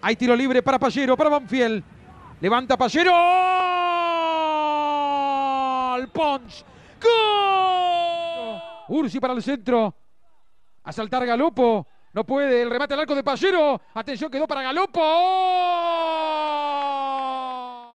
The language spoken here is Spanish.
Hay tiro libre para Pallero, para Banfiel Levanta Pallero. al ¡Gol! Ursi para el centro. A saltar Galopo. No puede. El remate al arco de Pallero. Atención, quedó para Galopo.